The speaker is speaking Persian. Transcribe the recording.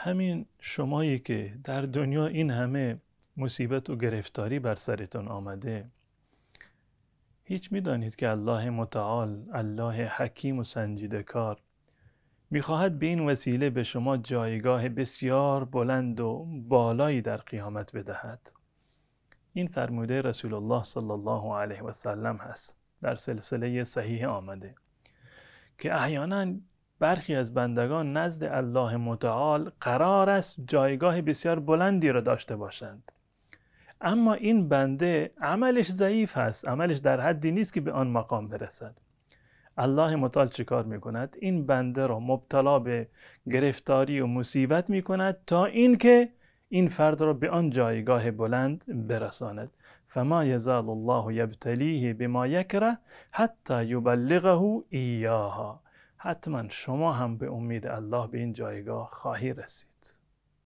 همین شمایی که در دنیا این همه مصیبت و گرفتاری بر سرتون آمده هیچ میدانید که الله متعال الله حکیم و سنجیده کار میخواهد به این وسیله به شما جایگاه بسیار بلند و بالایی در قیامت بدهد این فرموده رسول الله صلی الله علیه و سلم هست در سلسله صحیح آمده که احیانا برخی از بندگان نزد الله متعال قرار است جایگاه بسیار بلندی را داشته باشند اما این بنده عملش ضعیف هست عملش در حدی نیست که به آن مقام برسد الله متعال چه کار می کند؟ این بنده را مبتلا به گرفتاری و مصیبت می کند تا اینکه این فرد را به آن جایگاه بلند برساند فما یزال الله یبتلیه بما یکره حتی یبلغه ایاها حتما شما هم به امید الله به این جایگاه خواهی رسید